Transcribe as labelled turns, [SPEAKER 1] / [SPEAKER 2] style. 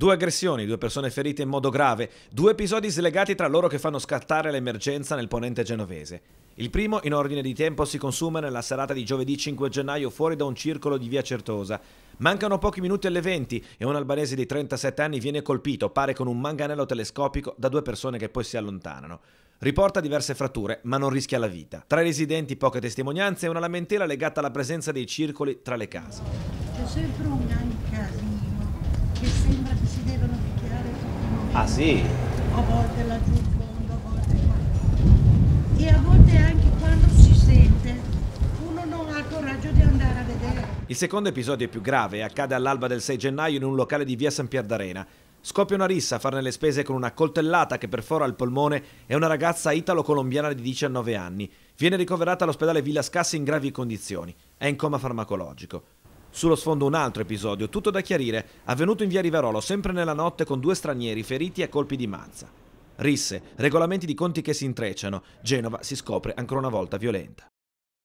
[SPEAKER 1] Due aggressioni, due persone ferite in modo grave, due episodi slegati tra loro che fanno scattare l'emergenza nel ponente genovese. Il primo, in ordine di tempo, si consuma nella serata di giovedì 5 gennaio fuori da un circolo di via Certosa. Mancano pochi minuti alle 20 e un albanese di 37 anni viene colpito, pare con un manganello telescopico, da due persone che poi si allontanano. Riporta diverse fratture, ma non rischia la vita. Tra i residenti poche testimonianze e una lamentela legata alla presenza dei circoli tra le case.
[SPEAKER 2] C'è sempre un gran casino che sembra Ah sì? A volte laggiù in fondo, a volte qua. E a volte anche quando si sente, uno non ha coraggio di andare a vedere.
[SPEAKER 1] Il secondo episodio più grave accade all'alba del 6 gennaio in un locale di via San Pier d'Arena. Scoppia una rissa a farne le spese con una coltellata che perfora il polmone e una ragazza italo-colombiana di 19 anni. Viene ricoverata all'ospedale Villa Scassi in gravi condizioni. È in coma farmacologico. Sullo sfondo un altro episodio, tutto da chiarire, avvenuto in via Rivarolo sempre nella notte con due stranieri feriti a colpi di mazza. Risse, regolamenti di conti che si intrecciano, Genova si scopre ancora una volta violenta.